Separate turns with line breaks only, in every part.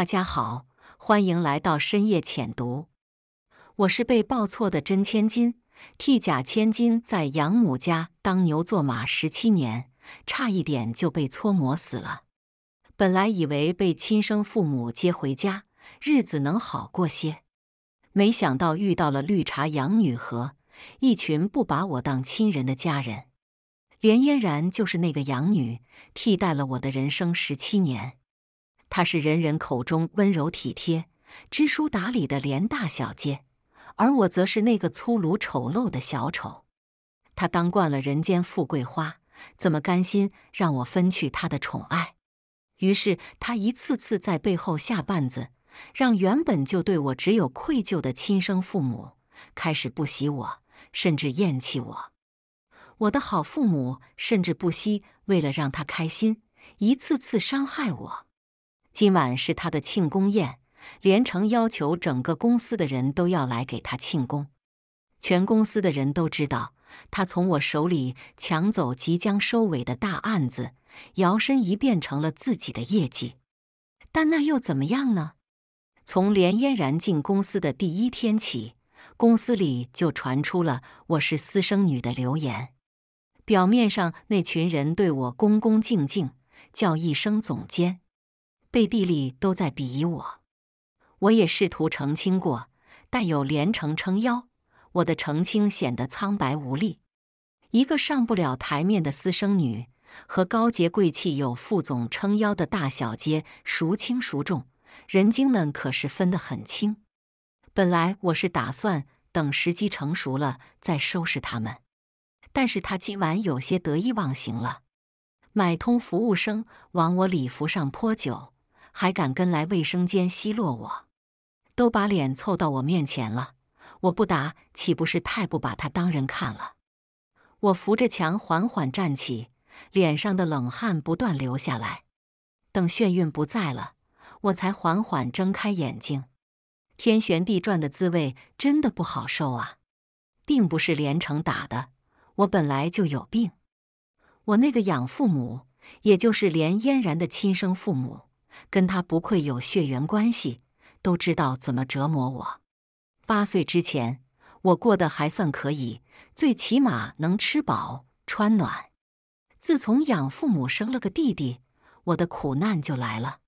大家好，欢迎来到深夜浅读。我是被抱错的真千金，替假千金在养母家当牛做马十七年，差一点就被搓磨死了。本来以为被亲生父母接回家，日子能好过些，没想到遇到了绿茶养女和一群不把我当亲人的家人。连嫣然就是那个养女，替代了我的人生十七年。他是人人口中温柔体贴、知书达理的连大小姐，而我则是那个粗鲁丑陋的小丑。他当惯了人间富贵花，怎么甘心让我分去他的宠爱？于是他一次次在背后下绊子，让原本就对我只有愧疚的亲生父母开始不喜我，甚至厌弃我。我的好父母甚至不惜为了让他开心，一次次伤害我。今晚是他的庆功宴，连城要求整个公司的人都要来给他庆功。全公司的人都知道，他从我手里抢走即将收尾的大案子，摇身一变成了自己的业绩。但那又怎么样呢？从连嫣然进公司的第一天起，公司里就传出了我是私生女的流言。表面上那群人对我恭恭敬敬，叫一声总监。背地里都在鄙夷我，我也试图澄清过，但有连城撑腰，我的澄清显得苍白无力。一个上不了台面的私生女和高洁贵气有副总撑腰的大小姐，孰轻孰重？人精们可是分得很清。本来我是打算等时机成熟了再收拾他们，但是他今晚有些得意忘形了，买通服务生往我礼服上泼酒。还敢跟来卫生间奚落我，都把脸凑到我面前了，我不打岂不是太不把他当人看了？我扶着墙缓缓站起，脸上的冷汗不断流下来。等眩晕不在了，我才缓缓睁开眼睛。天旋地转的滋味真的不好受啊！并不是连城打的，我本来就有病。我那个养父母，也就是连嫣然的亲生父母。跟他不愧有血缘关系，都知道怎么折磨我。八岁之前，我过得还算可以，最起码能吃饱穿暖。自从养父母生了个弟弟，我的苦难就来了。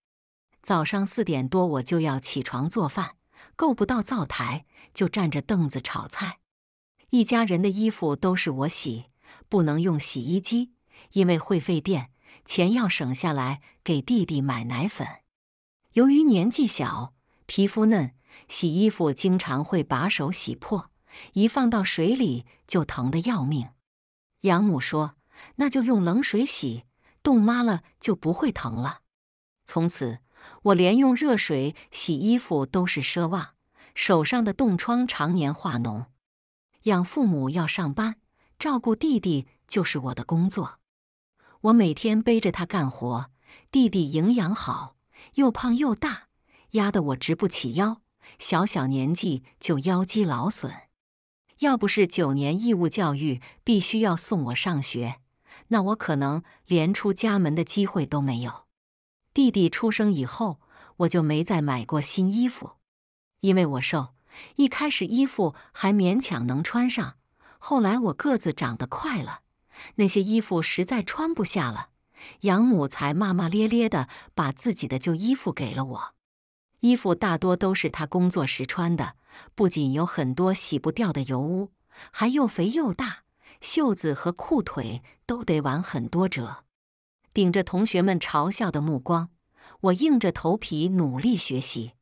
早上四点多我就要起床做饭，够不到灶台，就站着凳子炒菜。一家人的衣服都是我洗，不能用洗衣机，因为会费电。钱要省下来给弟弟买奶粉。由于年纪小，皮肤嫩，洗衣服经常会把手洗破，一放到水里就疼得要命。养母说：“那就用冷水洗，冻妈了就不会疼了。”从此，我连用热水洗衣服都是奢望，手上的冻疮常年化脓。养父母要上班，照顾弟弟就是我的工作。我每天背着他干活，弟弟营养好，又胖又大，压得我直不起腰。小小年纪就腰肌劳损，要不是九年义务教育必须要送我上学，那我可能连出家门的机会都没有。弟弟出生以后，我就没再买过新衣服，因为我瘦。一开始衣服还勉强能穿上，后来我个子长得快了。那些衣服实在穿不下了，养母才骂骂咧咧的把自己的旧衣服给了我。衣服大多都是她工作时穿的，不仅有很多洗不掉的油污，还又肥又大，袖子和裤腿都得挽很多折。顶着同学们嘲笑的目光，我硬着头皮努力学习。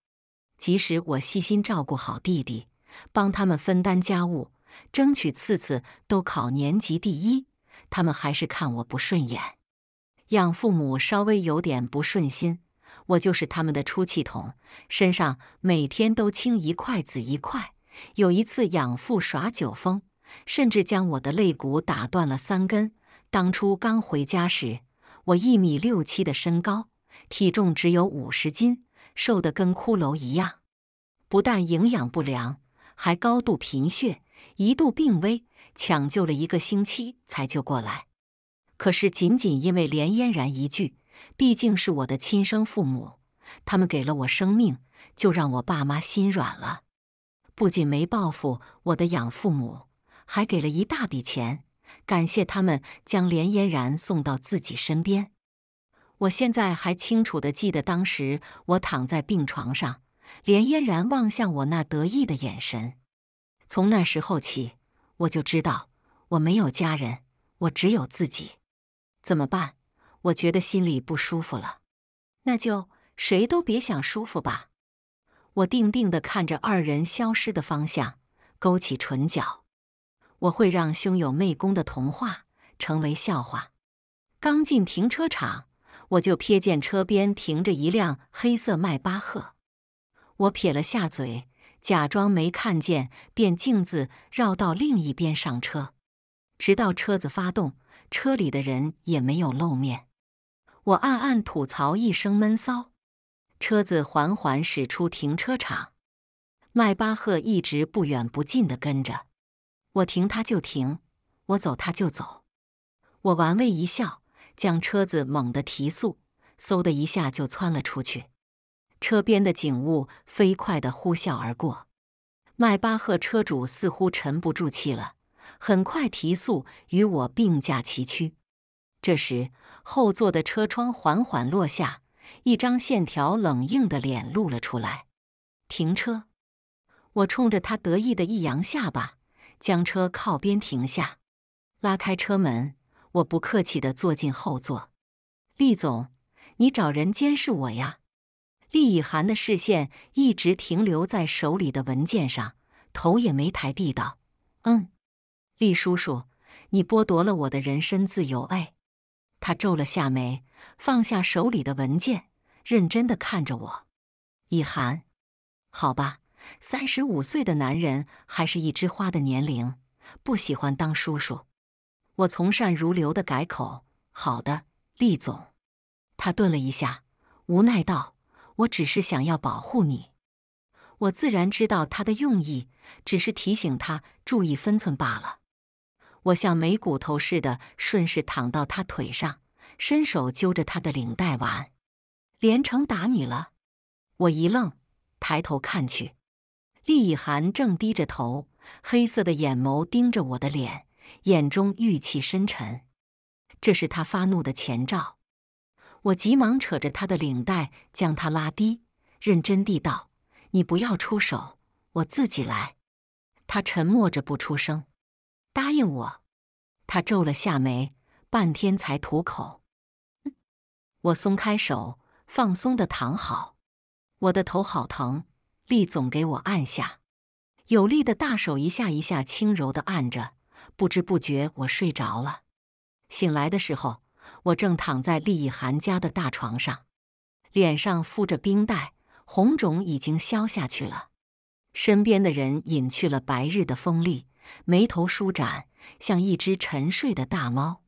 即使我细心照顾好弟弟，帮他们分担家务，争取次次都考年级第一。他们还是看我不顺眼，养父母稍微有点不顺心，我就是他们的出气筒，身上每天都青一块紫一块。有一次，养父耍酒疯，甚至将我的肋骨打断了三根。当初刚回家时，我一米六七的身高，体重只有五十斤，瘦得跟骷髅一样，不但营养不良，还高度贫血，一度病危。抢救了一个星期才救过来，可是仅仅因为连嫣然一句“毕竟是我的亲生父母，他们给了我生命”，就让我爸妈心软了。不仅没报复我的养父母，还给了一大笔钱感谢他们将连嫣然送到自己身边。我现在还清楚地记得当时我躺在病床上，连嫣然望向我那得意的眼神。从那时候起。我就知道，我没有家人，我只有自己，怎么办？我觉得心里不舒服了，那就谁都别想舒服吧。我定定地看着二人消失的方向，勾起唇角。我会让胸有媚功的童话成为笑话。刚进停车场，我就瞥见车边停着一辆黑色迈巴赫，我撇了下嘴。假装没看见，便径自绕到另一边上车，直到车子发动，车里的人也没有露面。我暗暗吐槽一声闷骚。车子缓缓驶出停车场，迈巴赫一直不远不近地跟着我，停它就停，我走它就走。我玩味一笑，将车子猛地提速，嗖的一下就窜了出去。车边的景物飞快地呼啸而过，迈巴赫车主似乎沉不住气了，很快提速，与我并驾齐驱。这时，后座的车窗缓缓落下，一张线条冷硬的脸露了出来。停车！我冲着他得意的一扬下巴，将车靠边停下，拉开车门，我不客气地坐进后座。厉总，你找人监视我呀？厉以涵的视线一直停留在手里的文件上，头也没抬地道：“嗯，厉叔叔，你剥夺了我的人身自由哎。”他皱了下眉，放下手里的文件，认真的看着我：“以涵，好吧，三十五岁的男人还是一枝花的年龄，不喜欢当叔叔。”我从善如流的改口：“好的，厉总。”他顿了一下，无奈道。我只是想要保护你，我自然知道他的用意，只是提醒他注意分寸罢了。我像没骨头似的顺势躺到他腿上，伸手揪着他的领带玩。连城打你了？我一愣，抬头看去，厉以涵正低着头，黑色的眼眸盯着我的脸，眼中玉气深沉，这是他发怒的前兆。我急忙扯着他的领带，将他拉低，认真地道：“你不要出手，我自己来。”他沉默着不出声。答应我。他皱了下眉，半天才吐口。我松开手，放松的躺好。我的头好疼。厉总给我按下，有力的大手一下一下轻柔的按着。不知不觉，我睡着了。醒来的时候。我正躺在厉以寒家的大床上，脸上敷着冰袋，红肿已经消下去了。身边的人隐去了白日的锋利，眉头舒展，像一只沉睡的大猫。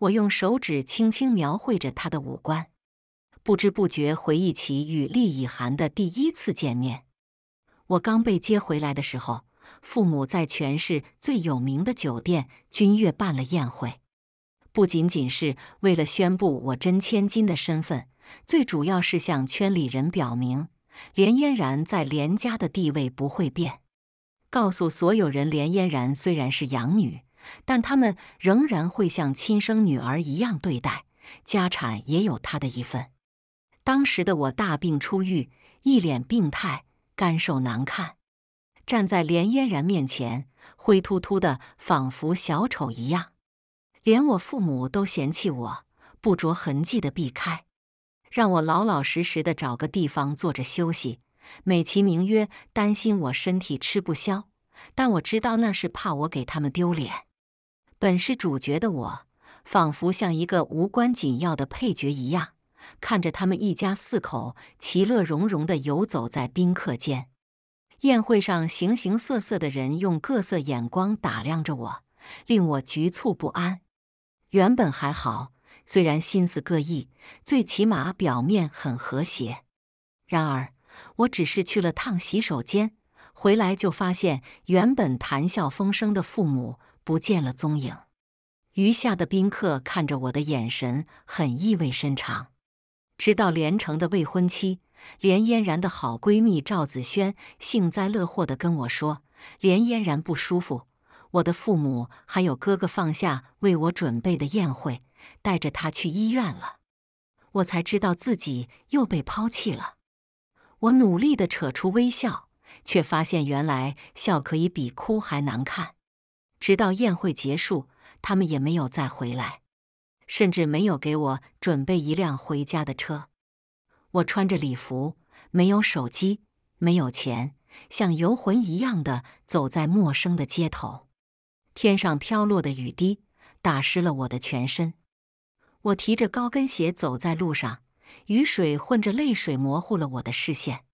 我用手指轻轻描绘着他的五官，不知不觉回忆起与厉以寒的第一次见面。我刚被接回来的时候，父母在全市最有名的酒店君悦办了宴会。不仅仅是为了宣布我真千金的身份，最主要是向圈里人表明，连嫣然在连家的地位不会变。告诉所有人，连嫣然虽然是养女，但他们仍然会像亲生女儿一样对待，家产也有她的一份。当时的我大病初愈，一脸病态，干瘦难看，站在连嫣然面前，灰突突的，仿佛小丑一样。连我父母都嫌弃我，不着痕迹的避开，让我老老实实的找个地方坐着休息，美其名曰担心我身体吃不消。但我知道那是怕我给他们丢脸。本是主角的我，仿佛像一个无关紧要的配角一样，看着他们一家四口其乐融融的游走在宾客间。宴会上，形形色色的人用各色眼光打量着我，令我局促不安。原本还好，虽然心思各异，最起码表面很和谐。然而，我只是去了趟洗手间，回来就发现原本谈笑风生的父母不见了踪影。余下的宾客看着我的眼神很意味深长。直到连城的未婚妻连嫣然的好闺蜜赵子轩幸灾乐祸地跟我说：“连嫣然不舒服。”我的父母还有哥哥放下为我准备的宴会，带着他去医院了。我才知道自己又被抛弃了。我努力地扯出微笑，却发现原来笑可以比哭还难看。直到宴会结束，他们也没有再回来，甚至没有给我准备一辆回家的车。我穿着礼服，没有手机，没有钱，像游魂一样的走在陌生的街头。天上飘落的雨滴，打湿了我的全身。我提着高跟鞋走在路上，雨水混着泪水模糊了我的视线，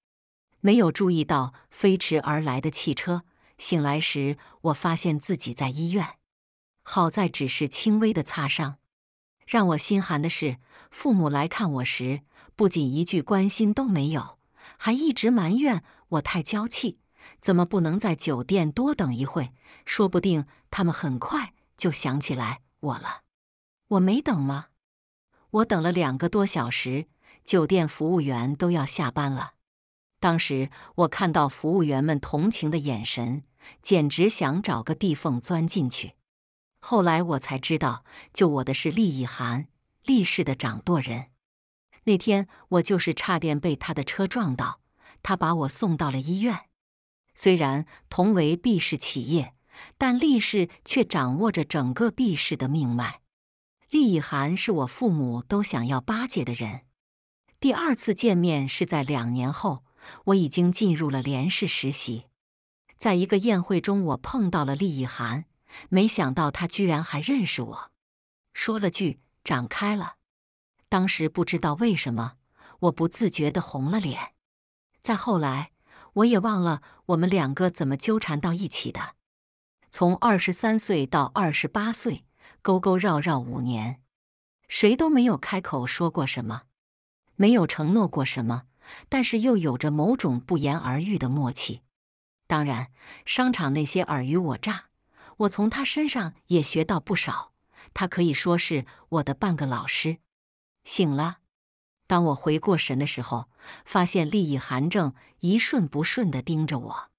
没有注意到飞驰而来的汽车。醒来时，我发现自己在医院，好在只是轻微的擦伤。让我心寒的是，父母来看我时，不仅一句关心都没有，还一直埋怨我太娇气。怎么不能在酒店多等一会说不定他们很快就想起来我了。我没等吗？我等了两个多小时，酒店服务员都要下班了。当时我看到服务员们同情的眼神，简直想找个地缝钻进去。后来我才知道，救我的是厉以涵，厉氏的掌舵人。那天我就是差点被他的车撞到，他把我送到了医院。虽然同为 B 氏企业，但厉氏却掌握着整个 B 氏的命脉。厉以寒是我父母都想要巴结的人。第二次见面是在两年后，我已经进入了连氏实习。在一个宴会中，我碰到了厉以寒，没想到他居然还认识我，说了句“长开了”。当时不知道为什么，我不自觉地红了脸。再后来。我也忘了我们两个怎么纠缠到一起的，从二十三岁到二十八岁，勾勾绕绕五年，谁都没有开口说过什么，没有承诺过什么，但是又有着某种不言而喻的默契。当然，商场那些尔虞我诈，我从他身上也学到不少，他可以说是我的半个老师。醒了。当我回过神的时候，发现利益寒正一瞬不瞬地盯着我，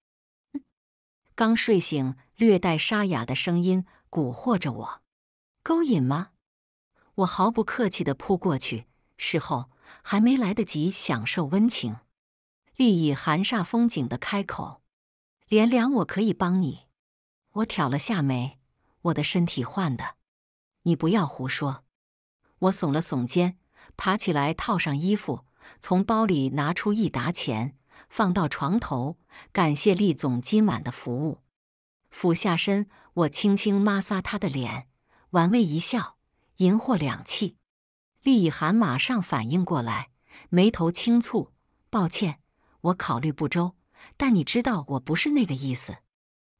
刚睡醒，略带沙哑的声音蛊惑着我，勾引吗？我毫不客气地扑过去，事后还没来得及享受温情，利益寒煞风景地开口：“连良，我可以帮你。”我挑了下眉：“我的身体换的，你不要胡说。”我耸了耸肩。爬起来，套上衣服，从包里拿出一沓钱，放到床头，感谢厉总今晚的服务。俯下身，我轻轻抹挲他的脸，玩味一笑，银货两讫。厉以涵马上反应过来，眉头轻蹙：“抱歉，我考虑不周，但你知道我不是那个意思。”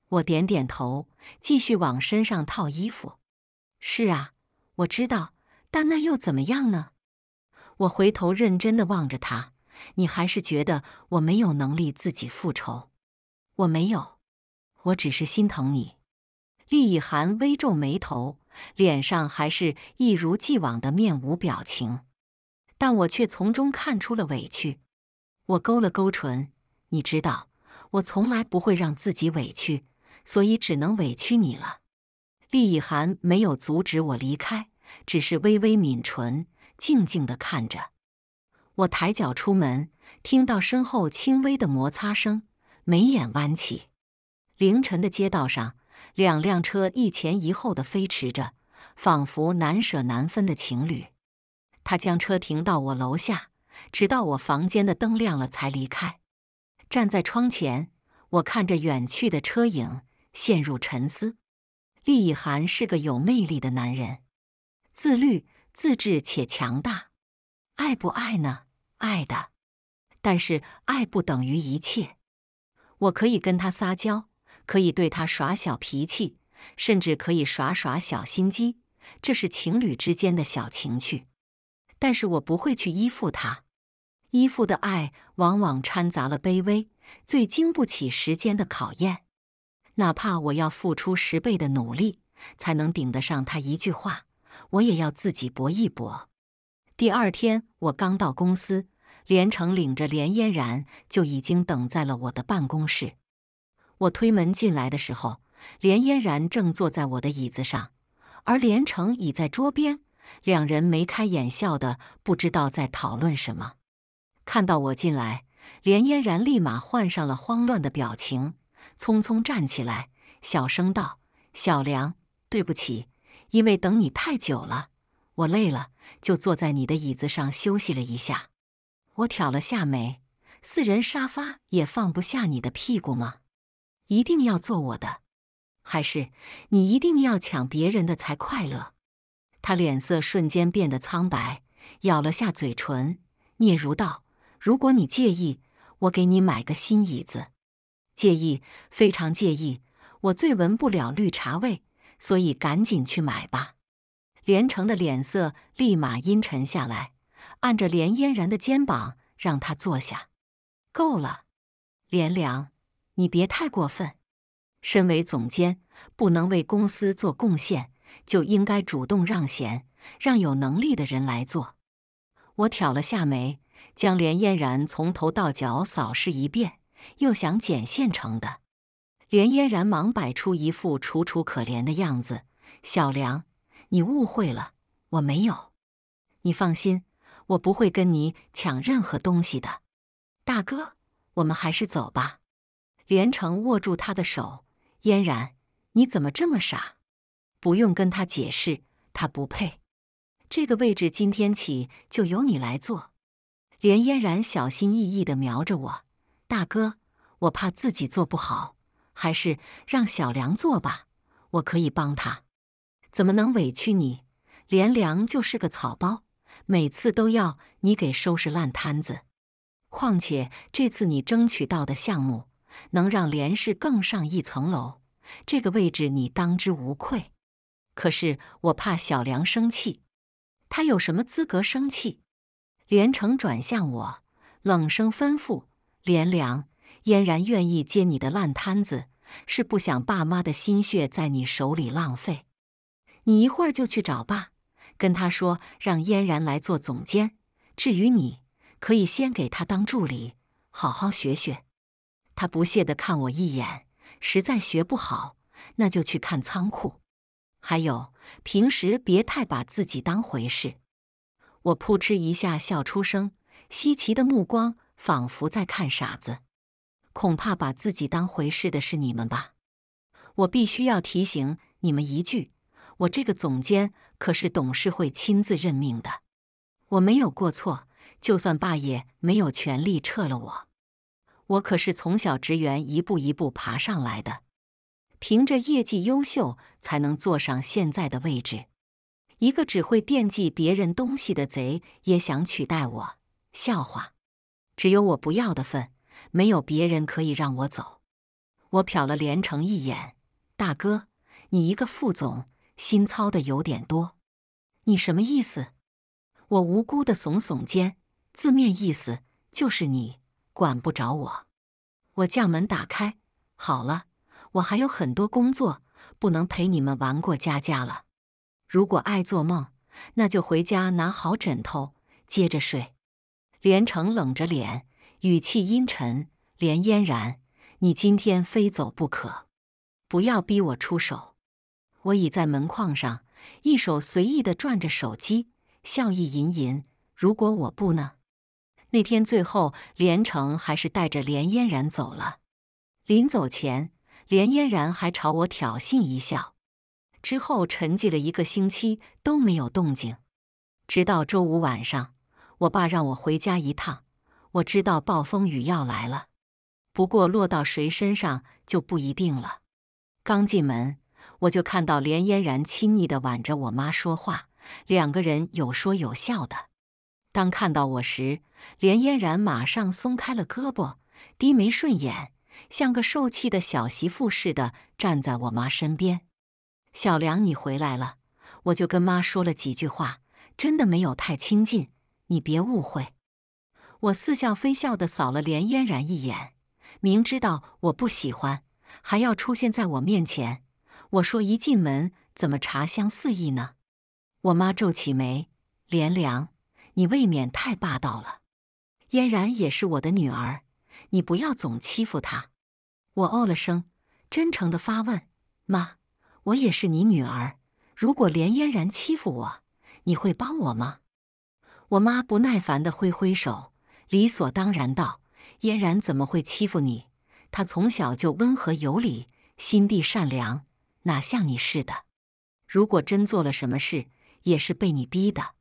我点点头，继续往身上套衣服。“是啊，我知道，但那又怎么样呢？”我回头认真的望着他，你还是觉得我没有能力自己复仇？我没有，我只是心疼你。厉以寒微皱眉头，脸上还是一如既往的面无表情，但我却从中看出了委屈。我勾了勾唇，你知道，我从来不会让自己委屈，所以只能委屈你了。厉以寒没有阻止我离开，只是微微抿唇。静静的看着我，抬脚出门，听到身后轻微的摩擦声，眉眼弯起。凌晨的街道上，两辆车一前一后的飞驰着，仿佛难舍难分的情侣。他将车停到我楼下，直到我房间的灯亮了才离开。站在窗前，我看着远去的车影，陷入沉思。厉以涵是个有魅力的男人，自律。自制且强大，爱不爱呢？爱的，但是爱不等于一切。我可以跟他撒娇，可以对他耍小脾气，甚至可以耍耍小心机，这是情侣之间的小情趣。但是我不会去依附他，依附的爱往往掺杂了卑微，最经不起时间的考验。哪怕我要付出十倍的努力，才能顶得上他一句话。我也要自己搏一搏。第二天，我刚到公司，连城领着连嫣然就已经等在了我的办公室。我推门进来的时候，连嫣然正坐在我的椅子上，而连城倚在桌边，两人眉开眼笑的，不知道在讨论什么。看到我进来，连嫣然立马换上了慌乱的表情，匆匆站起来，小声道：“小梁，对不起。”因为等你太久了，我累了，就坐在你的椅子上休息了一下。我挑了下眉，四人沙发也放不下你的屁股吗？一定要坐我的，还是你一定要抢别人的才快乐？他脸色瞬间变得苍白，咬了下嘴唇，嗫嚅道：“如果你介意，我给你买个新椅子。”介意，非常介意，我最闻不了绿茶味。所以赶紧去买吧。连城的脸色立马阴沉下来，按着连嫣然的肩膀，让他坐下。够了，连良，你别太过分。身为总监，不能为公司做贡献，就应该主动让贤，让有能力的人来做。我挑了下眉，将连嫣然从头到脚扫视一遍，又想捡现成的。连嫣然忙摆出一副楚楚可怜的样子：“小梁，你误会了，我没有。你放心，我不会跟你抢任何东西的。大哥，我们还是走吧。”连城握住他的手：“嫣然，你怎么这么傻？不用跟他解释，他不配。这个位置今天起就由你来做。”连嫣然小心翼翼地瞄着我：“大哥，我怕自己做不好。”还是让小梁做吧，我可以帮他。怎么能委屈你？连良就是个草包，每次都要你给收拾烂摊子。况且这次你争取到的项目，能让连氏更上一层楼，这个位置你当之无愧。可是我怕小梁生气，他有什么资格生气？连城转向我，冷声吩咐：“连良，嫣然愿意接你的烂摊子，是不想爸妈的心血在你手里浪费。你一会儿就去找爸，跟他说让嫣然来做总监。至于你，可以先给他当助理，好好学学。他不屑地看我一眼，实在学不好，那就去看仓库。还有，平时别太把自己当回事。我扑哧一下笑出声，稀奇的目光仿佛在看傻子。恐怕把自己当回事的是你们吧？我必须要提醒你们一句：我这个总监可是董事会亲自任命的，我没有过错，就算霸也没有权利撤了我。我可是从小职员一步一步爬上来的，凭着业绩优秀才能坐上现在的位置。一个只会惦记别人东西的贼也想取代我？笑话！只有我不要的份。没有别人可以让我走。我瞟了连城一眼：“大哥，你一个副总，心操的有点多。你什么意思？”我无辜的耸耸肩，字面意思就是你管不着我。我将门打开。好了，我还有很多工作，不能陪你们玩过家家了。如果爱做梦，那就回家拿好枕头，接着睡。连城冷着脸。语气阴沉，连嫣然，你今天非走不可，不要逼我出手。我倚在门框上，一手随意的转着手机，笑意盈盈：“如果我不呢？那天最后，连城还是带着连嫣然走了。临走前，连嫣然还朝我挑衅一笑。之后沉寂了一个星期都没有动静，直到周五晚上，我爸让我回家一趟。我知道暴风雨要来了，不过落到谁身上就不一定了。刚进门，我就看到连嫣然亲昵的挽着我妈说话，两个人有说有笑的。当看到我时，连嫣然马上松开了胳膊，低眉顺眼，像个受气的小媳妇似的站在我妈身边。小梁，你回来了，我就跟妈说了几句话，真的没有太亲近，你别误会。我似笑非笑地扫了连嫣然一眼，明知道我不喜欢，还要出现在我面前。我说：“一进门怎么茶香四溢呢？”我妈皱起眉：“连良，你未免太霸道了。嫣然也是我的女儿，你不要总欺负她。”我哦了声，真诚地发问：“妈，我也是你女儿。如果连嫣然欺负我，你会帮我吗？”我妈不耐烦地挥挥手。理所当然道：“嫣然怎么会欺负你？她从小就温和有礼，心地善良，哪像你似的？如果真做了什么事，也是被你逼的。”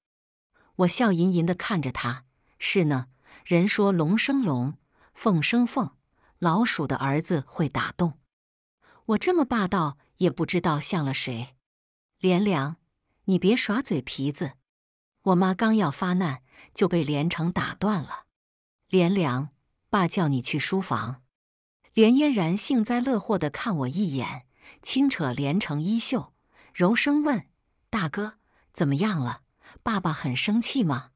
我笑吟吟地看着他：“是呢，人说龙生龙，凤生凤，老鼠的儿子会打洞。我这么霸道，也不知道像了谁。”连良，你别耍嘴皮子！我妈刚要发难，就被连城打断了。连良，爸叫你去书房。连嫣然幸灾乐祸地看我一眼，轻扯连城衣袖，柔声问：“大哥，怎么样了？爸爸很生气吗？”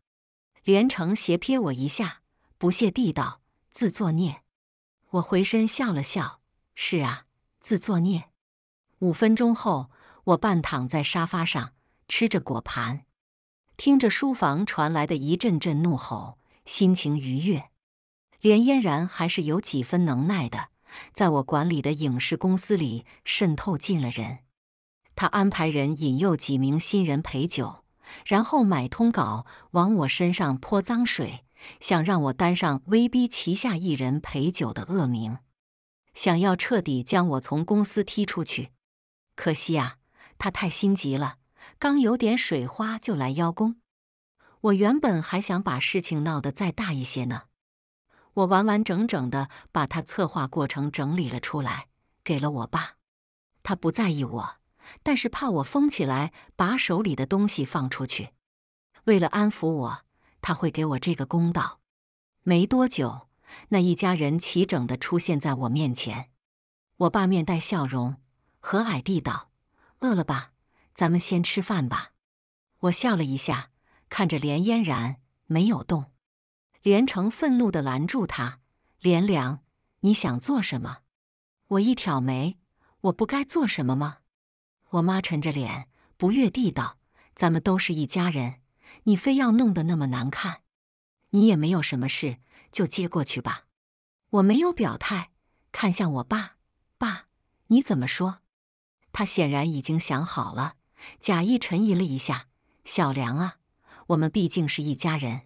连城斜瞥我一下，不屑地道：“自作孽。”我回身笑了笑：“是啊，自作孽。”五分钟后，我半躺在沙发上吃着果盘，听着书房传来的一阵阵怒吼。心情愉悦，连嫣然还是有几分能耐的，在我管理的影视公司里渗透进了人。他安排人引诱几名新人陪酒，然后买通稿往我身上泼脏水，想让我担上威逼旗下艺人陪酒的恶名，想要彻底将我从公司踢出去。可惜啊，他太心急了，刚有点水花就来邀功。我原本还想把事情闹得再大一些呢。我完完整整的把他策划过程整理了出来，给了我爸。他不在意我，但是怕我疯起来，把手里的东西放出去。为了安抚我，他会给我这个公道。没多久，那一家人齐整的出现在我面前。我爸面带笑容，和蔼地道：“饿了吧？咱们先吃饭吧。”我笑了一下。看着连嫣然没有动，连城愤怒的拦住他：“连良，你想做什么？”我一挑眉：“我不该做什么吗？”我妈沉着脸不悦地道：“咱们都是一家人，你非要弄得那么难看，你也没有什么事，就接过去吧。”我没有表态，看向我爸：“爸，你怎么说？”他显然已经想好了，假意沉吟了一下：“小梁啊。”我们毕竟是一家人。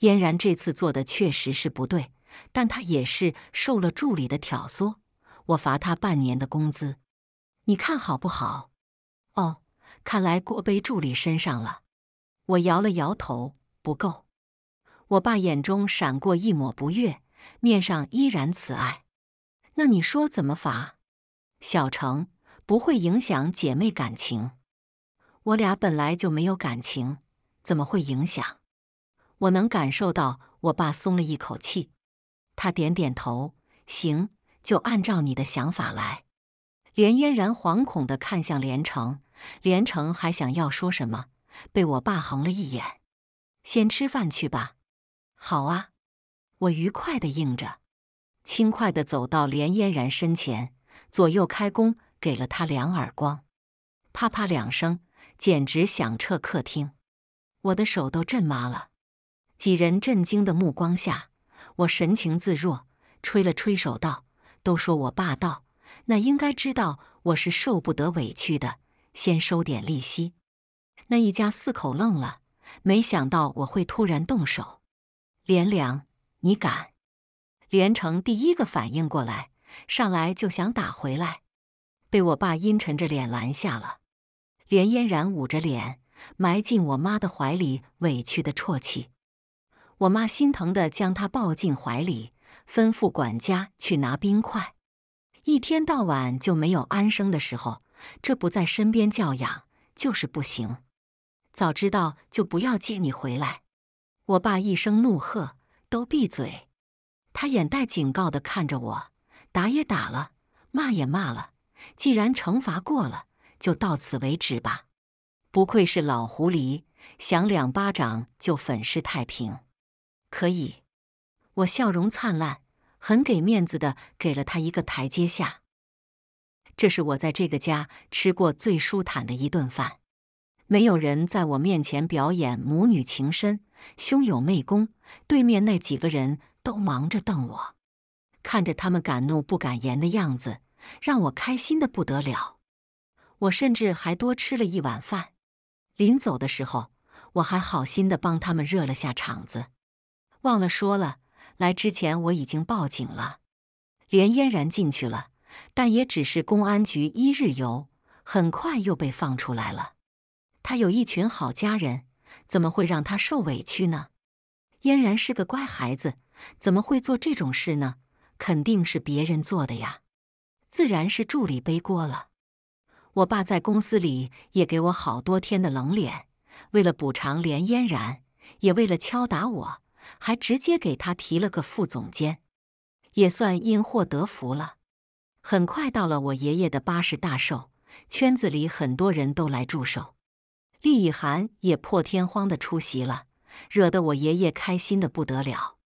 嫣然这次做的确实是不对，但她也是受了助理的挑唆。我罚她半年的工资，你看好不好？哦，看来锅背助理身上了。我摇了摇头，不够。我爸眼中闪过一抹不悦，面上依然慈爱。那你说怎么罚？小程不会影响姐妹感情，我俩本来就没有感情。怎么会影响？我能感受到我爸松了一口气，他点点头，行，就按照你的想法来。连嫣然惶恐的看向连城，连城还想要说什么，被我爸横了一眼，先吃饭去吧。好啊，我愉快的应着，轻快的走到连嫣然身前，左右开弓给了他两耳光，啪啪两声，简直响彻客厅。我的手都震麻了，几人震惊的目光下，我神情自若，吹了吹手道：“都说我霸道，那应该知道我是受不得委屈的。先收点利息。”那一家四口愣了，没想到我会突然动手。连良，你敢？连城第一个反应过来，上来就想打回来，被我爸阴沉着脸拦下了。连嫣然捂着脸。埋进我妈的怀里，委屈的啜泣。我妈心疼的将他抱进怀里，吩咐管家去拿冰块。一天到晚就没有安生的时候，这不在身边教养就是不行。早知道就不要接你回来。我爸一声怒喝：“都闭嘴！”他眼带警告的看着我，打也打了，骂也骂了，既然惩罚过了，就到此为止吧。不愧是老狐狸，想两巴掌就粉饰太平，可以。我笑容灿烂，很给面子的给了他一个台阶下。这是我在这个家吃过最舒坦的一顿饭。没有人在我面前表演母女情深，兄友媚恭，对面那几个人都忙着瞪我，看着他们敢怒不敢言的样子，让我开心的不得了。我甚至还多吃了一碗饭。临走的时候，我还好心的帮他们热了下场子，忘了说了，来之前我已经报警了。连嫣然进去了，但也只是公安局一日游，很快又被放出来了。他有一群好家人，怎么会让他受委屈呢？嫣然是个乖孩子，怎么会做这种事呢？肯定是别人做的呀，自然是助理背锅了。我爸在公司里也给我好多天的冷脸，为了补偿连嫣然，也为了敲打我，还直接给他提了个副总监，也算因祸得福了。很快到了我爷爷的八十大寿，圈子里很多人都来祝寿，厉以涵也破天荒的出席了，惹得我爷爷开心的不得了。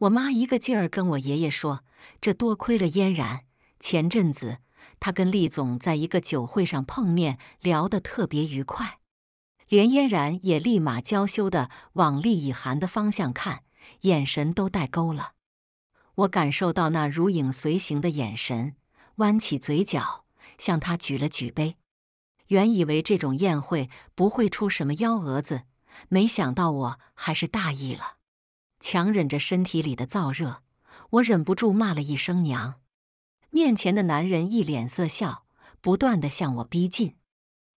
我妈一个劲儿跟我爷爷说：“这多亏了嫣然，前阵子。”他跟厉总在一个酒会上碰面，聊得特别愉快，连嫣然也立马娇羞的往厉以寒的方向看，眼神都带勾了。我感受到那如影随形的眼神，弯起嘴角向他举了举杯。原以为这种宴会不会出什么幺蛾子，没想到我还是大意了。强忍着身体里的燥热，我忍不住骂了一声娘。面前的男人一脸色笑，不断的向我逼近。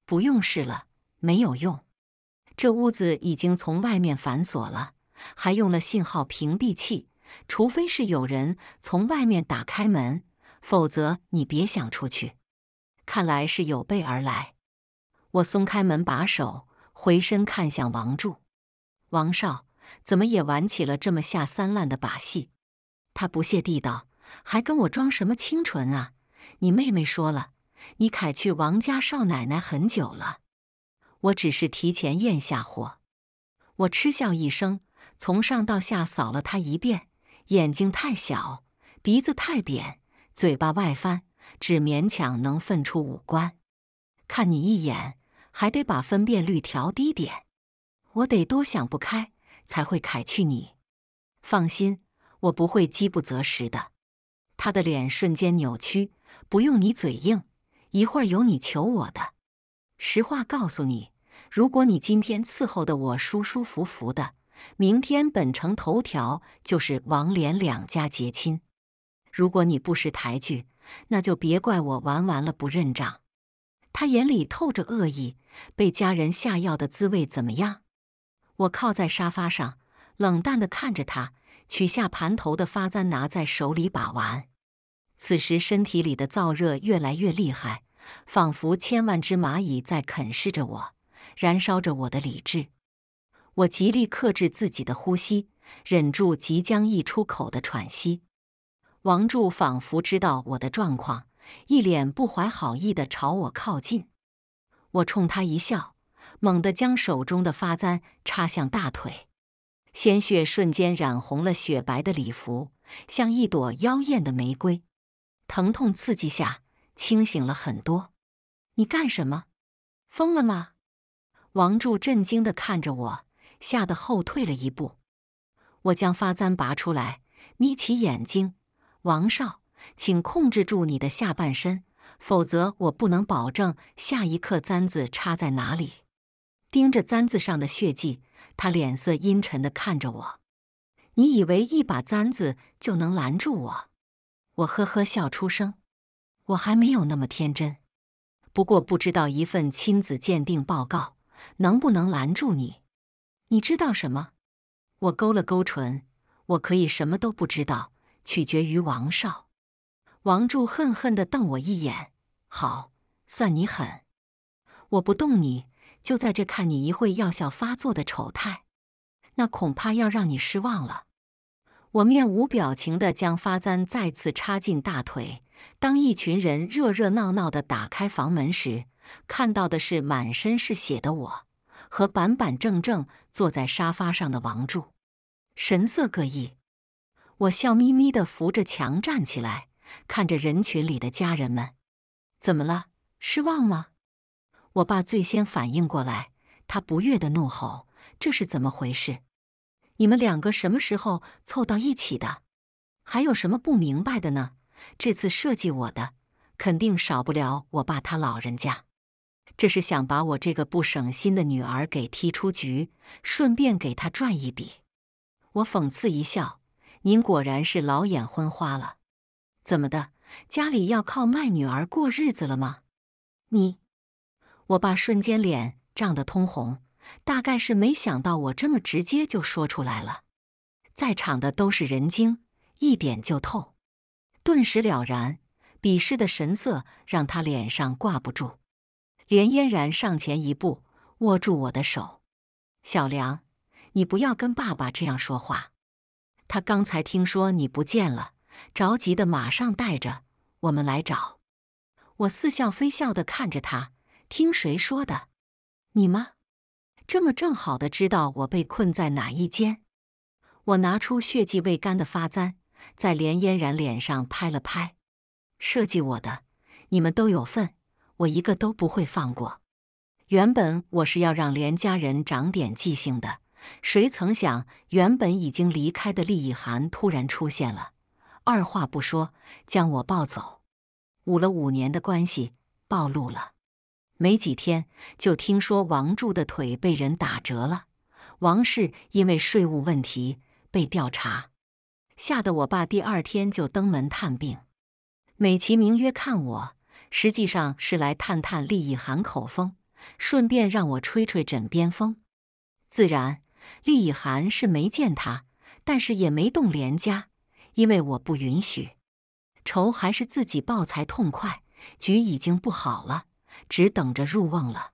不用试了，没有用。这屋子已经从外面反锁了，还用了信号屏蔽器。除非是有人从外面打开门，否则你别想出去。看来是有备而来。我松开门把手，回身看向王柱。王少怎么也玩起了这么下三滥的把戏？他不屑地道。还跟我装什么清纯啊？你妹妹说了，你凯去王家少奶奶很久了，我只是提前咽下火。我嗤笑一声，从上到下扫了他一遍，眼睛太小，鼻子太扁，嘴巴外翻，只勉强能分出五官。看你一眼，还得把分辨率调低点。我得多想不开才会凯去你。放心，我不会饥不择食的。他的脸瞬间扭曲，不用你嘴硬，一会儿有你求我的。实话告诉你，如果你今天伺候的我舒舒服服的，明天本城头条就是王连两家结亲。如果你不识抬举，那就别怪我玩完了不认账。他眼里透着恶意，被家人下药的滋味怎么样？我靠在沙发上，冷淡的看着他。取下盘头的发簪，拿在手里把玩。此时身体里的燥热越来越厉害，仿佛千万只蚂蚁在啃噬着我，燃烧着我的理智。我极力克制自己的呼吸，忍住即将溢出口的喘息。王柱仿佛知道我的状况，一脸不怀好意的朝我靠近。我冲他一笑，猛地将手中的发簪插向大腿。鲜血瞬间染红了雪白的礼服，像一朵妖艳的玫瑰。疼痛刺激下，清醒了很多。你干什么？疯了吗？王柱震惊地看着我，吓得后退了一步。我将发簪拔出来，眯起眼睛。王少，请控制住你的下半身，否则我不能保证下一刻簪子插在哪里。盯着簪子上的血迹，他脸色阴沉的看着我。你以为一把簪子就能拦住我？我呵呵笑出声。我还没有那么天真。不过不知道一份亲子鉴定报告能不能拦住你？你知道什么？我勾了勾唇。我可以什么都不知道，取决于王少。王柱恨恨的瞪我一眼。好，算你狠。我不动你。就在这看你一会药效发作的丑态，那恐怕要让你失望了。我面无表情的将发簪再次插进大腿。当一群人热热闹闹的打开房门时，看到的是满身是血的我，和板板正正坐在沙发上的王柱，神色各异。我笑眯眯的扶着墙站起来，看着人群里的家人们，怎么了？失望吗？我爸最先反应过来，他不悦地怒吼：“这是怎么回事？你们两个什么时候凑到一起的？还有什么不明白的呢？这次设计我的，肯定少不了我爸他老人家。这是想把我这个不省心的女儿给踢出局，顺便给他赚一笔。”我讽刺一笑：“您果然是老眼昏花了，怎么的？家里要靠卖女儿过日子了吗？你？”我爸瞬间脸涨得通红，大概是没想到我这么直接就说出来了。在场的都是人精，一点就透，顿时了然，鄙视的神色让他脸上挂不住。连嫣然上前一步，握住我的手：“小梁，你不要跟爸爸这样说话。他刚才听说你不见了，着急的马上带着我们来找。”我似笑非笑的看着他。听谁说的？你吗？这么正好的知道我被困在哪一间？我拿出血迹未干的发簪，在连嫣然脸上拍了拍。设计我的，你们都有份，我一个都不会放过。原本我是要让连家人长点记性的，谁曾想，原本已经离开的厉以寒突然出现了，二话不说将我抱走。捂了五年的关系暴露了。没几天，就听说王柱的腿被人打折了，王氏因为税务问题被调查，吓得我爸第二天就登门探病，美其名曰看我，实际上是来探探利益寒口风，顺便让我吹吹枕边风。自然，利益寒是没见他，但是也没动连家，因为我不允许，仇还是自己报才痛快，局已经不好了。只等着入瓮了。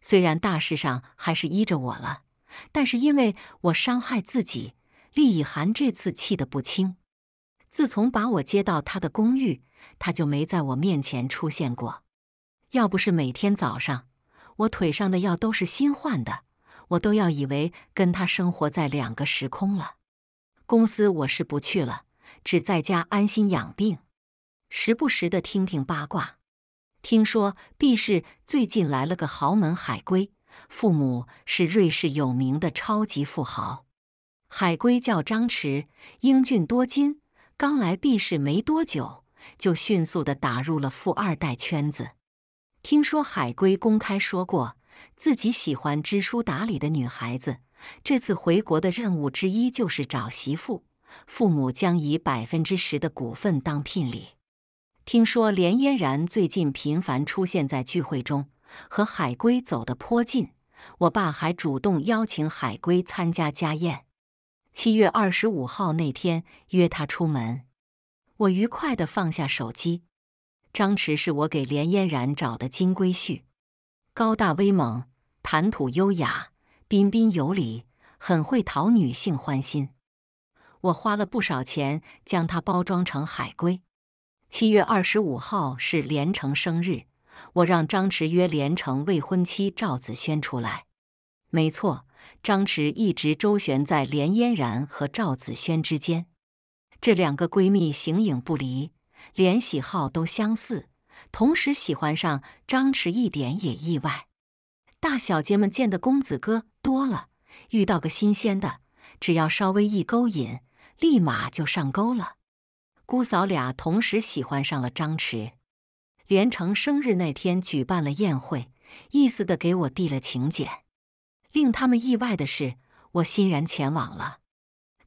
虽然大事上还是依着我了，但是因为我伤害自己，厉以涵这次气得不轻。自从把我接到他的公寓，他就没在我面前出现过。要不是每天早上我腿上的药都是新换的，我都要以为跟他生活在两个时空了。公司我是不去了，只在家安心养病，时不时的听听八卦。听说毕氏最近来了个豪门海归，父母是瑞士有名的超级富豪。海归叫张弛，英俊多金，刚来毕市没多久，就迅速的打入了富二代圈子。听说海归公开说过自己喜欢知书达理的女孩子，这次回国的任务之一就是找媳妇，父母将以百分之十的股份当聘礼。听说连嫣然最近频繁出现在聚会中，和海龟走得颇近。我爸还主动邀请海龟参加家宴。七月二十五号那天约他出门，我愉快地放下手机。张弛是我给连嫣然找的金龟婿，高大威猛，谈吐优雅，彬彬有礼，很会讨女性欢心。我花了不少钱将他包装成海龟。七月二十五号是连城生日，我让张弛约连城未婚妻赵子轩出来。没错，张弛一直周旋在连嫣然和赵子轩之间，这两个闺蜜形影不离，连喜好都相似，同时喜欢上张弛一点也意外。大小姐们见的公子哥多了，遇到个新鲜的，只要稍微一勾引，立马就上钩了。姑嫂俩同时喜欢上了张弛。连城生日那天举办了宴会，意思的给我递了请柬。令他们意外的是，我欣然前往了。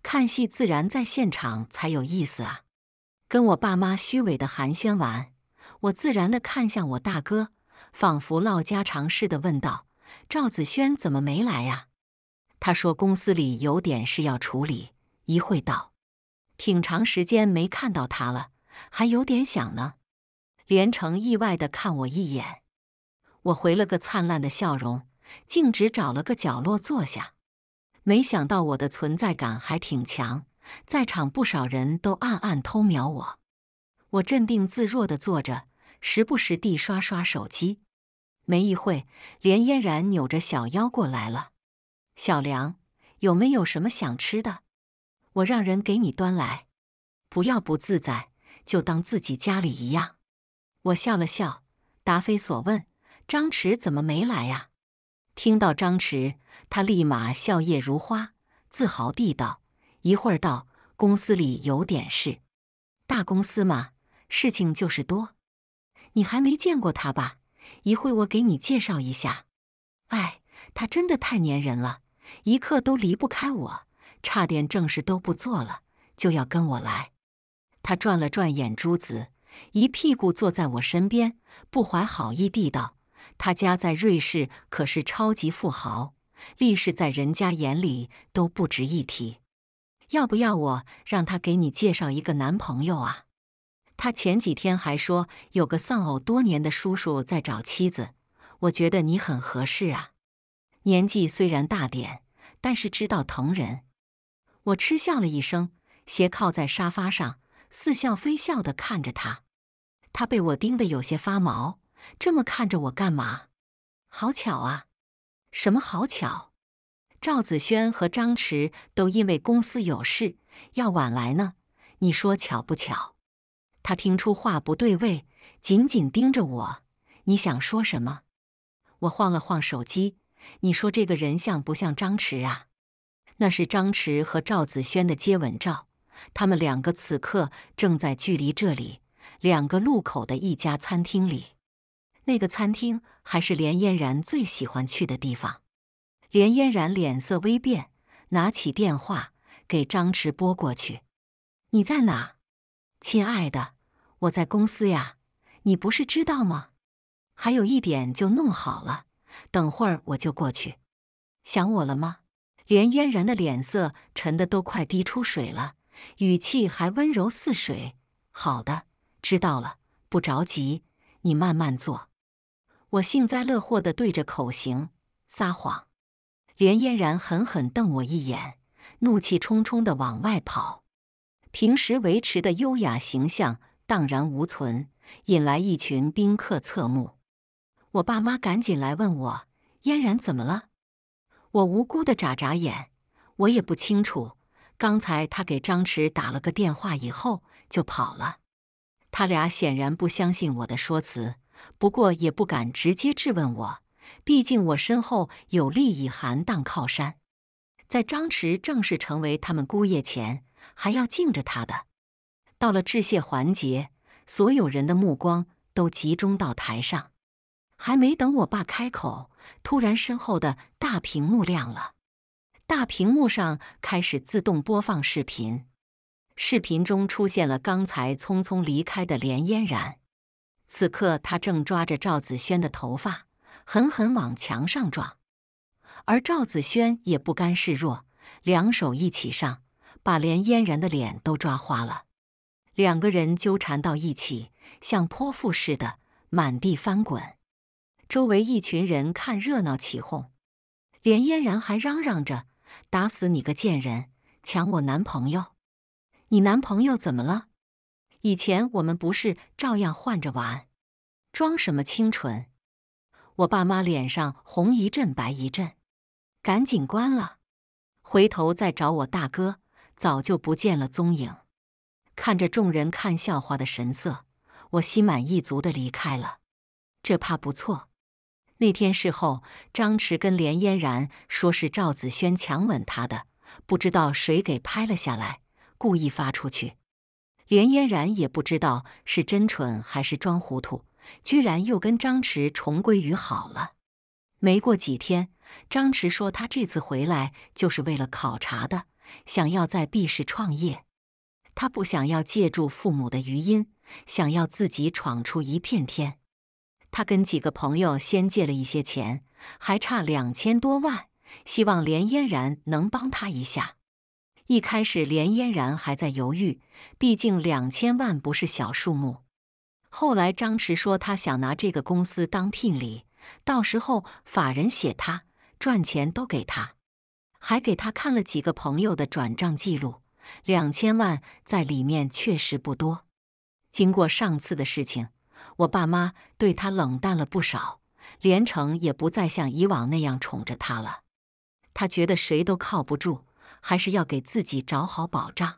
看戏自然在现场才有意思啊！跟我爸妈虚伪的寒暄完，我自然的看向我大哥，仿佛唠家常似的问道：“赵子轩怎么没来啊？”他说：“公司里有点事要处理，一会到。”挺长时间没看到他了，还有点想呢。连城意外的看我一眼，我回了个灿烂的笑容，径直找了个角落坐下。没想到我的存在感还挺强，在场不少人都暗暗偷瞄我。我镇定自若的坐着，时不时地刷刷手机。没一会，连嫣然扭着小腰过来了：“小梁，有没有什么想吃的？”我让人给你端来，不要不自在，就当自己家里一样。我笑了笑，答非所问：“张弛怎么没来啊？”听到张弛，他立马笑靥如花，自豪地道：“一会儿到公司里有点事，大公司嘛，事情就是多。你还没见过他吧？一会我给你介绍一下。哎，他真的太粘人了，一刻都离不开我。”差点正事都不做了，就要跟我来。他转了转眼珠子，一屁股坐在我身边，不怀好意地道：“他家在瑞士可是超级富豪，历史在人家眼里都不值一提。要不要我让他给你介绍一个男朋友啊？他前几天还说有个丧偶多年的叔叔在找妻子，我觉得你很合适啊。年纪虽然大点，但是知道疼人。”我嗤笑了一声，斜靠在沙发上，似笑非笑的看着他。他被我盯得有些发毛，这么看着我干嘛？好巧啊！什么好巧？赵子轩和张弛都因为公司有事要晚来呢，你说巧不巧？他听出话不对味，紧紧盯着我。你想说什么？我晃了晃手机，你说这个人像不像张弛啊？那是张弛和赵子轩的接吻照，他们两个此刻正在距离这里两个路口的一家餐厅里。那个餐厅还是连嫣然最喜欢去的地方。连嫣然脸色微变，拿起电话给张弛拨过去：“你在哪，亲爱的？我在公司呀，你不是知道吗？还有一点就弄好了，等会儿我就过去。想我了吗？”连嫣然的脸色沉得都快滴出水了，语气还温柔似水。好的，知道了，不着急，你慢慢做。我幸灾乐祸地对着口型撒谎。连嫣然狠狠瞪我一眼，怒气冲冲地往外跑。平时维持的优雅形象荡然无存，引来一群宾客侧目。我爸妈赶紧来问我：“嫣然怎么了？”我无辜的眨眨眼，我也不清楚。刚才他给张弛打了个电话以后就跑了。他俩显然不相信我的说辞，不过也不敢直接质问我，毕竟我身后有厉以涵当靠山。在张弛正式成为他们姑爷前，还要敬着他的。到了致谢环节，所有人的目光都集中到台上。还没等我爸开口。突然，身后的大屏幕亮了，大屏幕上开始自动播放视频，视频中出现了刚才匆匆离开的连嫣然。此刻，他正抓着赵子轩的头发，狠狠往墙上撞，而赵子轩也不甘示弱，两手一起上，把连嫣然的脸都抓花了。两个人纠缠到一起，像泼妇似的，满地翻滚。周围一群人看热闹起哄，连嫣然还嚷嚷着：“打死你个贱人，抢我男朋友！你男朋友怎么了？以前我们不是照样换着玩，装什么清纯？”我爸妈脸上红一阵白一阵，赶紧关了，回头再找我大哥，早就不见了踪影。看着众人看笑话的神色，我心满意足的离开了。这怕不错。那天事后，张弛跟连嫣然说，是赵子轩强吻他的，不知道谁给拍了下来，故意发出去。连嫣然也不知道是真蠢还是装糊涂，居然又跟张弛重归于好了。没过几天，张弛说他这次回来就是为了考察的，想要在 B 市创业，他不想要借助父母的余荫，想要自己闯出一片天。他跟几个朋友先借了一些钱，还差两千多万，希望连嫣然能帮他一下。一开始，连嫣然还在犹豫，毕竟两千万不是小数目。后来，张弛说他想拿这个公司当聘礼，到时候法人写他，赚钱都给他，还给他看了几个朋友的转账记录，两千万在里面确实不多。经过上次的事情。我爸妈对他冷淡了不少，连城也不再像以往那样宠着他了。他觉得谁都靠不住，还是要给自己找好保障。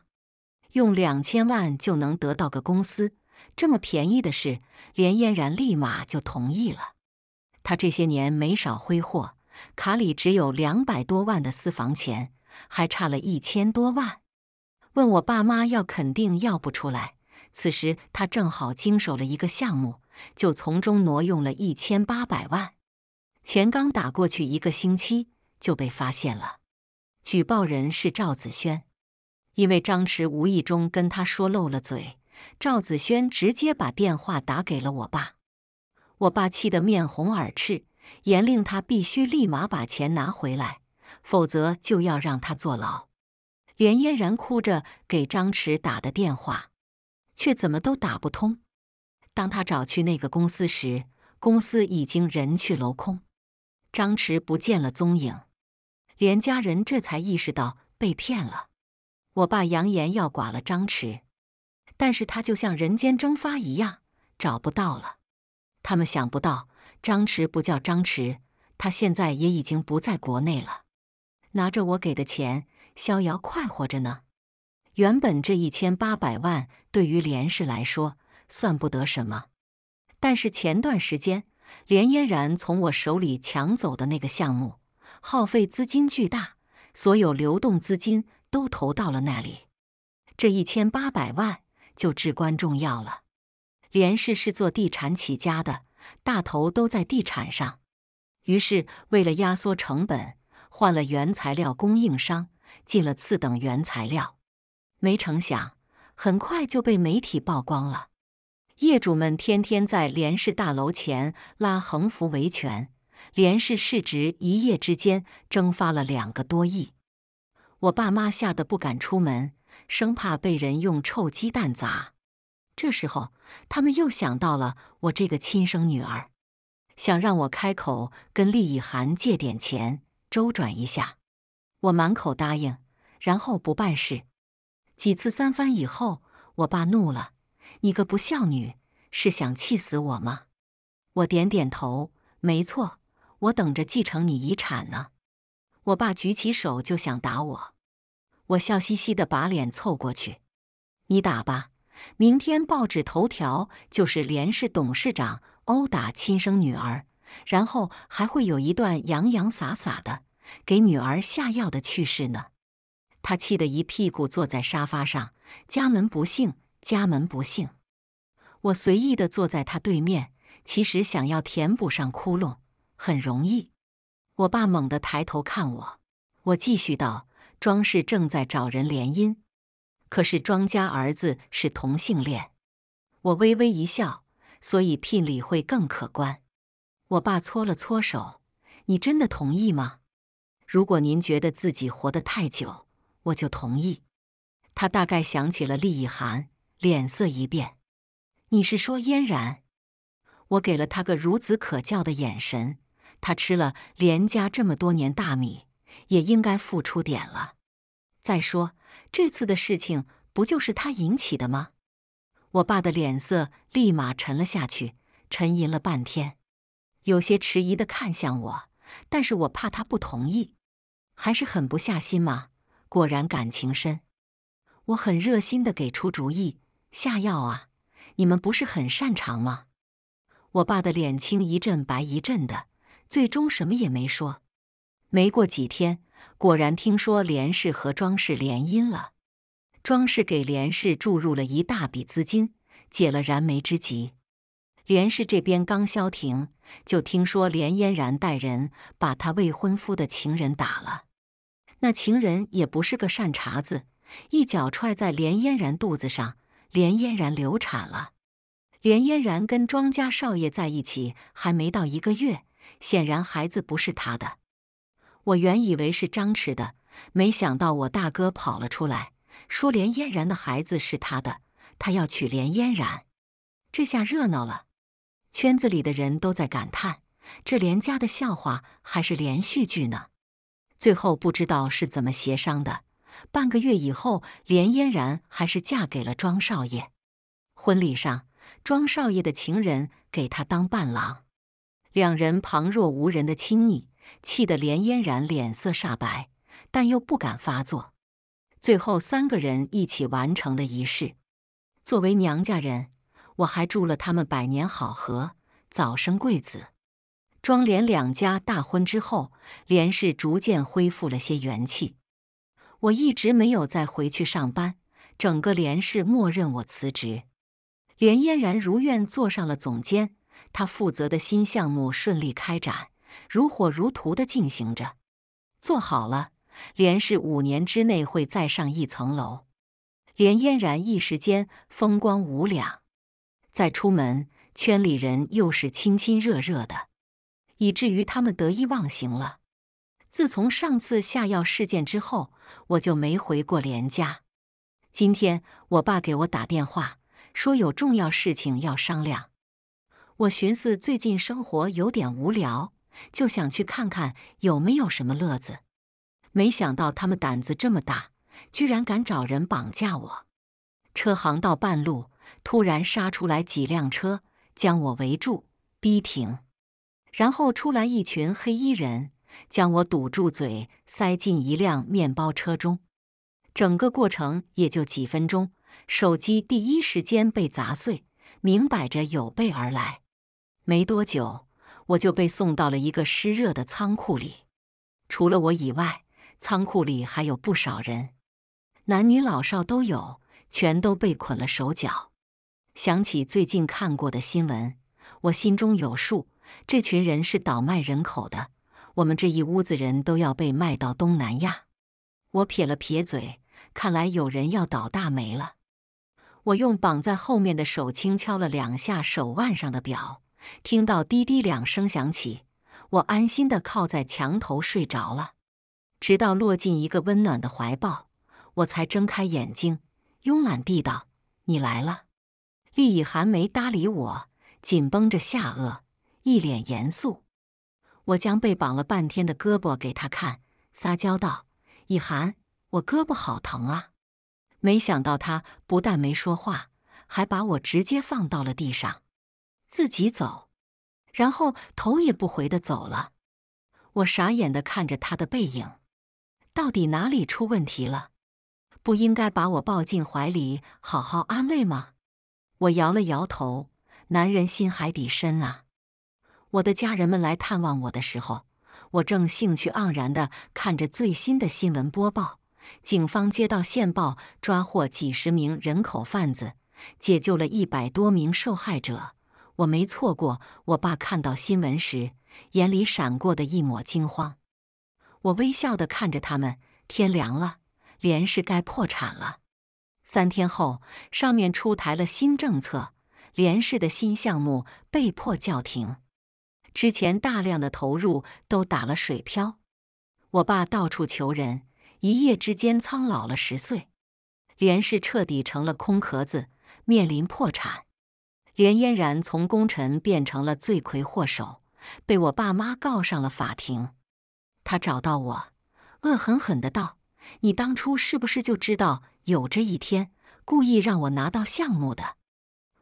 用两千万就能得到个公司，这么便宜的事，连嫣然立马就同意了。他这些年没少挥霍，卡里只有两百多万的私房钱，还差了一千多万。问我爸妈要，肯定要不出来。此时他正好经手了一个项目，就从中挪用了一千八百万。钱刚打过去一个星期就被发现了。举报人是赵子轩，因为张弛无意中跟他说漏了嘴，赵子轩直接把电话打给了我爸。我爸气得面红耳赤，严令他必须立马把钱拿回来，否则就要让他坐牢。连嫣然哭着给张弛打的电话。却怎么都打不通。当他找去那个公司时，公司已经人去楼空，张弛不见了踪影。连家人这才意识到被骗了。我爸扬言要剐了张弛，但是他就像人间蒸发一样，找不到了。他们想不到，张弛不叫张弛，他现在也已经不在国内了，拿着我给的钱，逍遥快活着呢。原本这一千八百万对于连氏来说算不得什么，但是前段时间连嫣然从我手里抢走的那个项目，耗费资金巨大，所有流动资金都投到了那里，这一千八百万就至关重要了。连氏是做地产起家的，大头都在地产上，于是为了压缩成本，换了原材料供应商，进了次等原材料。没成想，很快就被媒体曝光了。业主们天天在联氏大楼前拉横幅维权，联氏市值一夜之间蒸发了两个多亿。我爸妈吓得不敢出门，生怕被人用臭鸡蛋砸。这时候，他们又想到了我这个亲生女儿，想让我开口跟厉以涵借点钱周转一下。我满口答应，然后不办事。几次三番以后，我爸怒了：“你个不孝女，是想气死我吗？”我点点头：“没错，我等着继承你遗产呢。”我爸举起手就想打我，我笑嘻嘻的把脸凑过去：“你打吧，明天报纸头条就是连氏董事长殴打亲生女儿，然后还会有一段洋洋洒洒的给女儿下药的趣事呢。”他气得一屁股坐在沙发上，家门不幸，家门不幸。我随意的坐在他对面，其实想要填补上窟窿很容易。我爸猛地抬头看我，我继续道：“庄氏正在找人联姻，可是庄家儿子是同性恋。”我微微一笑，所以聘礼会更可观。我爸搓了搓手：“你真的同意吗？如果您觉得自己活得太久。”我就同意，他大概想起了厉以涵，脸色一变。你是说嫣然？我给了他个孺子可教的眼神。他吃了连家这么多年大米，也应该付出点了。再说这次的事情不就是他引起的吗？我爸的脸色立马沉了下去，沉吟了半天，有些迟疑的看向我。但是我怕他不同意，还是狠不下心吗？果然感情深，我很热心的给出主意下药啊！你们不是很擅长吗？我爸的脸青一阵白一阵的，最终什么也没说。没过几天，果然听说连氏和庄氏联姻了，庄氏给连氏注入了一大笔资金，解了燃眉之急。连氏这边刚消停，就听说连嫣然带人把他未婚夫的情人打了。那情人也不是个善茬子，一脚踹在连嫣然肚子上，连嫣然流产了。连嫣然跟庄家少爷在一起还没到一个月，显然孩子不是他的。我原以为是张弛的，没想到我大哥跑了出来，说连嫣然的孩子是他的，他要娶连嫣然。这下热闹了，圈子里的人都在感叹：这连家的笑话还是连续剧呢。最后不知道是怎么协商的，半个月以后，连嫣然还是嫁给了庄少爷。婚礼上，庄少爷的情人给他当伴郎，两人旁若无人的亲昵，气得连嫣然脸色煞白，但又不敢发作。最后三个人一起完成了仪式。作为娘家人，我还祝了他们百年好合，早生贵子。庄连两家大婚之后，连氏逐渐恢复了些元气。我一直没有再回去上班，整个连氏默认我辞职。连嫣然如愿做上了总监，她负责的新项目顺利开展，如火如荼的进行着。做好了，连氏五年之内会再上一层楼。连嫣然一时间风光无两，再出门，圈里人又是亲亲热热的。以至于他们得意忘形了。自从上次下药事件之后，我就没回过连家。今天我爸给我打电话，说有重要事情要商量。我寻思最近生活有点无聊，就想去看看有没有什么乐子。没想到他们胆子这么大，居然敢找人绑架我。车行到半路，突然杀出来几辆车，将我围住，逼停。然后出来一群黑衣人，将我堵住嘴，塞进一辆面包车中。整个过程也就几分钟。手机第一时间被砸碎，明摆着有备而来。没多久，我就被送到了一个湿热的仓库里。除了我以外，仓库里还有不少人，男女老少都有，全都被捆了手脚。想起最近看过的新闻，我心中有数。这群人是倒卖人口的，我们这一屋子人都要被卖到东南亚。我撇了撇嘴，看来有人要倒大霉了。我用绑在后面的手轻敲了两下手腕上的表，听到滴滴两声响起，我安心地靠在墙头睡着了。直到落进一个温暖的怀抱，我才睁开眼睛，慵懒地道：“你来了。”厉以寒没搭理我，紧绷着下颚。一脸严肃，我将被绑了半天的胳膊给他看，撒娇道：“一涵，我胳膊好疼啊！”没想到他不但没说话，还把我直接放到了地上，自己走，然后头也不回的走了。我傻眼的看着他的背影，到底哪里出问题了？不应该把我抱进怀里好好安慰吗？我摇了摇头，男人心海底深啊。我的家人们来探望我的时候，我正兴趣盎然地看着最新的新闻播报。警方接到线报，抓获几十名人口贩子，解救了一百多名受害者。我没错过我爸看到新闻时眼里闪过的一抹惊慌。我微笑地看着他们。天凉了，连氏该破产了。三天后，上面出台了新政策，连氏的新项目被迫叫停。之前大量的投入都打了水漂，我爸到处求人，一夜之间苍老了十岁，连氏彻底成了空壳子，面临破产。连嫣然从功臣变成了罪魁祸首，被我爸妈告上了法庭。他找到我，恶狠狠地道：“你当初是不是就知道有这一天，故意让我拿到项目的？”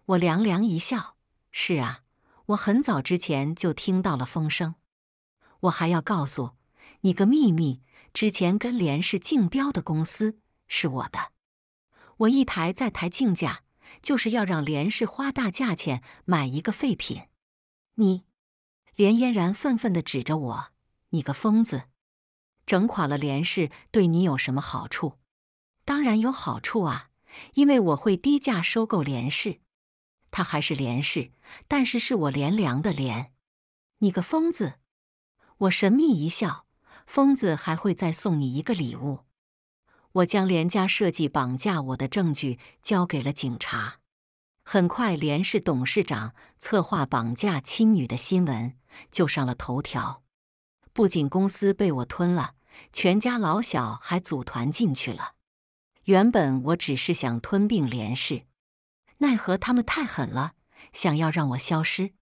我凉凉一笑：“是啊。”我很早之前就听到了风声，我还要告诉你个秘密：之前跟连氏竞标的公司是我的，我一台再台竞价，就是要让连氏花大价钱买一个废品。你，连嫣然愤愤的指着我：“你个疯子，整垮了连氏对你有什么好处？当然有好处啊，因为我会低价收购连氏。”他还是连氏，但是是我连良的连。你个疯子！我神秘一笑。疯子还会再送你一个礼物。我将连家设计绑架我的证据交给了警察。很快，连氏董事长策划绑架亲女的新闻就上了头条。不仅公司被我吞了，全家老小还组团进去了。原本我只是想吞并连氏。奈何他们太狠了，想要让我消失，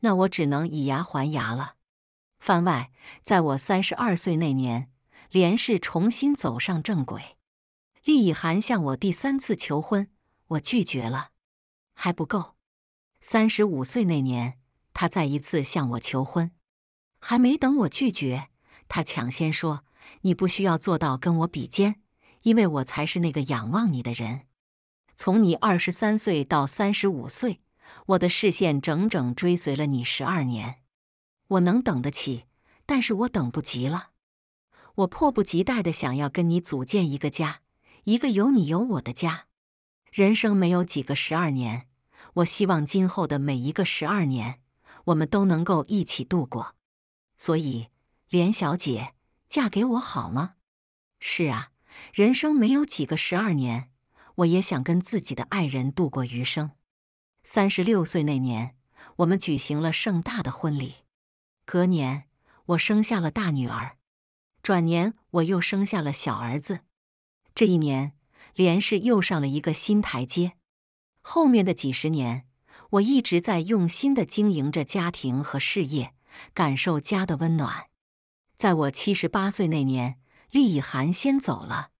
那我只能以牙还牙了。番外，在我三十二岁那年，连氏重新走上正轨，厉以寒向我第三次求婚，我拒绝了。还不够，三十五岁那年，他再一次向我求婚，还没等我拒绝，他抢先说：“你不需要做到跟我比肩，因为我才是那个仰望你的人。”从你二十三岁到三十五岁，我的视线整整追随了你十二年。我能等得起，但是我等不及了。我迫不及待的想要跟你组建一个家，一个有你有我的家。人生没有几个十二年，我希望今后的每一个十二年，我们都能够一起度过。所以，连小姐，嫁给我好吗？是啊，人生没有几个十二年。我也想跟自己的爱人度过余生。三十六岁那年，我们举行了盛大的婚礼。隔年，我生下了大女儿。转年，我又生下了小儿子。这一年，连氏又上了一个新台阶。后面的几十年，我一直在用心的经营着家庭和事业，感受家的温暖。在我七十八岁那年，厉以涵先走了。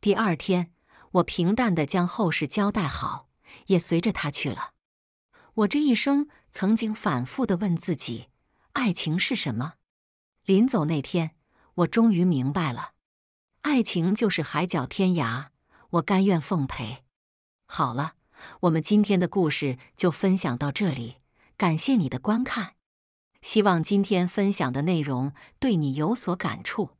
第二天。我平淡的将后事交代好，也随着他去了。我这一生曾经反复的问自己，爱情是什么？临走那天，我终于明白了，爱情就是海角天涯，我甘愿奉陪。好了，我们今天的故事就分享到这里，感谢你的观看，希望今天分享的内容对你有所感触。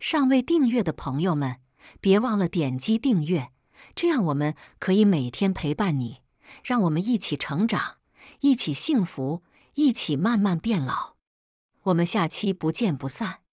尚未订阅的朋友们。别忘了点击订阅，这样我们可以每天陪伴你，让我们一起成长，一起幸福，一起慢慢变老。我们下期不见不散。